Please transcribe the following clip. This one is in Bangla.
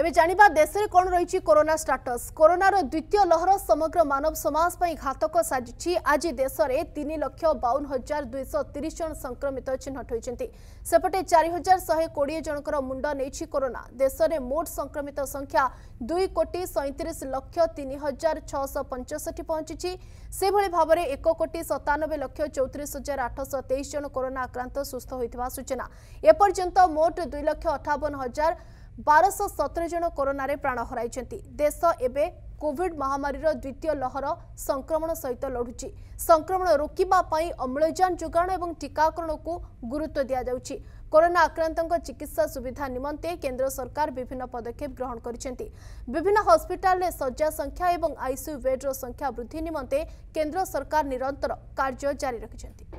এবে জাঁয়া দেশের কণ রয়েছে করোনা স্টাটস করোনার দ্বিতীয় লহর সমগ্র মানব সমাজ পাই ঘাতক সাজিছি আজ দেশের তিন লক্ষ বাউন হাজার দুইশ তিরিশ জন সংক্রমিত চিহ্নট হয়েছেন সেপটে চারি হাজার শহে কোড়িয়ে জনকর মুন্ড নেইছি করোনা দেশের মোট সংক্রমিত সংখ্যা দুই কোটি সৈতিরিশ লক্ষ তিন হাজার ছশ পঞ্চষঠি পৌঁছিছি সেভাবে ভাবে এক কোটি সতানবে লক্ষ চৌত্রিশ হাজার আটশ তেইশ জন করোনা আক্রান্ত সুস্থ হয়ে সূচনা এপর্যন্ত মোট দুই লক্ষ অঠাবন হাজার ବାରଶହ ସତର ଜଣ କରୋନାରେ ପ୍ରାଣ ହରାଇଛନ୍ତି ଦେଶ ଏବେ କୋଭିଡ ମହାମାରୀର ଦ୍ୱିତୀୟ ଲହର ସଂକ୍ରମଣ ସହିତ ଲଢୁଛି ସଂକ୍ରମଣ ରୋକିବା ପାଇଁ ଅମ୍ଳଜାନ ଯୋଗାଣ ଏବଂ ଟିକାକରଣକୁ ଗୁରୁତ୍ୱ ଦିଆଯାଉଛି କରୋନା ଆକ୍ରାନ୍ତଙ୍କ ଚିକିତ୍ସା ସୁବିଧା ନିମନ୍ତେ କେନ୍ଦ୍ର ସରକାର ବିଭିନ୍ନ ପଦକ୍ଷେପ ଗ୍ରହଣ କରିଛନ୍ତି ବିଭିନ୍ନ ହସ୍ପିଟାଲରେ ଶଯ୍ୟା ସଂଖ୍ୟା ଏବଂ ଆଇସିୟୁ ବେଡ୍ର ସଂଖ୍ୟା ବୃଦ୍ଧି ନିମନ୍ତେ କେନ୍ଦ୍ର ସରକାର ନିରନ୍ତର କାର୍ଯ୍ୟ ଜାରି ରଖିଛନ୍ତି